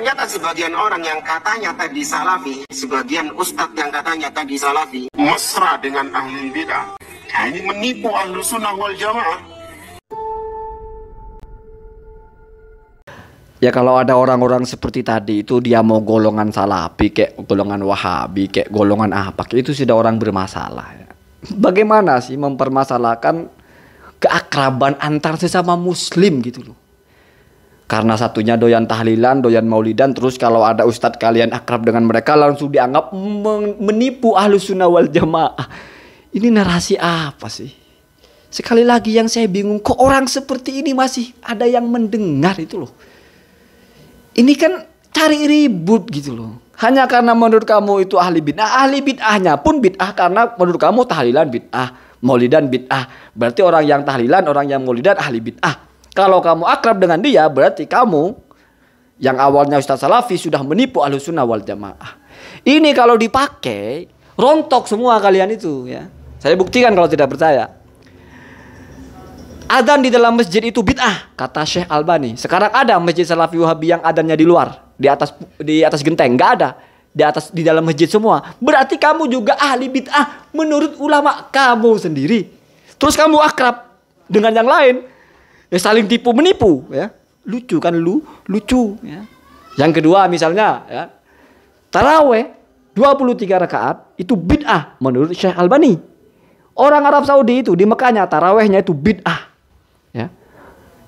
ternyata sebagian orang yang katanya tadi salafi, sebagian ustadz yang katanya tadi salafi, mesra dengan ahli bid'ah. Nah, ini menipu ahlu sunnah wal jamaah. Ya kalau ada orang-orang seperti tadi itu dia mau golongan salafi kayak golongan wahabi kayak golongan apa itu sudah orang bermasalah. Ya. Bagaimana sih mempermasalahkan keakraban antar sesama muslim gitu loh karena satunya doyan tahlilan, doyan maulidan, terus kalau ada ustadz kalian akrab dengan mereka langsung dianggap menipu ahlu sunnah wal jamaah. Ini narasi apa sih? Sekali lagi yang saya bingung, kok orang seperti ini masih ada yang mendengar itu loh. Ini kan cari ribut gitu loh. Hanya karena menurut kamu itu ahli bid'ah, ahli bid'ahnya pun bid'ah karena menurut kamu tahlilan bid'ah, maulidan bid'ah. Berarti orang yang tahlilan, orang yang maulidan ahli bid'ah kalau kamu akrab dengan dia, berarti kamu yang awalnya Ustaz Salafi sudah menipu Ahlus sunnah wal jamaah. Ini kalau dipakai, rontok semua kalian itu ya. Saya buktikan kalau tidak percaya. Adan di dalam masjid itu bid'ah, kata Syekh Albani. Sekarang ada masjid Salafi Wahabi yang adannya di luar, di atas di atas genteng, nggak ada di atas di dalam masjid semua. Berarti kamu juga ahli bid'ah menurut ulama kamu sendiri. Terus kamu akrab dengan yang lain ya saling tipu menipu ya lucu kan lu lucu ya yang kedua misalnya ya taraweh 23 rakaat itu bid'ah menurut Syekh Albani orang Arab Saudi itu di Mekahnya tarawehnya itu bid'ah ya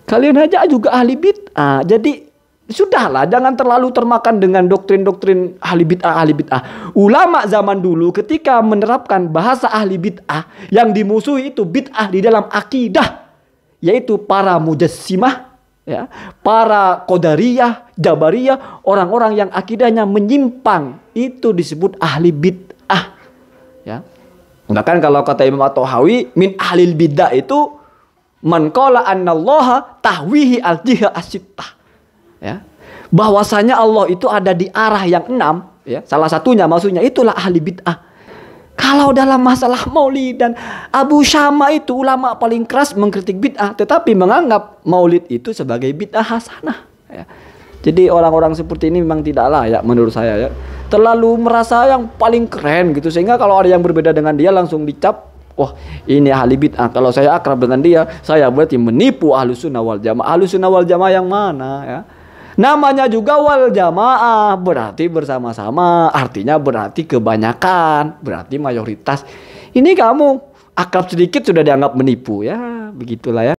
kalian aja juga ahli bid'ah jadi sudahlah jangan terlalu termakan dengan doktrin-doktrin ahli bid'ah ahli bid'ah. Ulama zaman dulu ketika menerapkan bahasa ahli bid'ah yang dimusuhi itu bid'ah di dalam akidah yaitu para mujassimah, ya, para qadariyah, jabariyah, orang-orang yang akidahnya menyimpang itu disebut ahli bid'ah. Ya. Bahkan kalau kata Imam At-Tahawi min ahli bid'ah itu man qala annallaha tahwihi al-jiha asittah. Ya. Bahwasanya Allah itu ada di arah yang enam, ya. Salah satunya maksudnya itulah ahli bid'ah kalau dalam masalah maulid dan Abu Syama itu ulama paling keras mengkritik bid'ah tetapi menganggap maulid itu sebagai bid'ah hasanah. Ya. Jadi orang-orang seperti ini memang tidak layak menurut saya ya. Terlalu merasa yang paling keren gitu sehingga kalau ada yang berbeda dengan dia langsung dicap Wah ini ahli bid'ah Kalau saya akrab dengan dia Saya berarti menipu ahlu sunnah wal jamaah Ahlu sunnah wal jamaah yang mana ya Namanya juga wal jamaah, berarti bersama-sama, artinya berarti kebanyakan, berarti mayoritas. Ini kamu akrab sedikit sudah dianggap menipu ya, begitulah ya.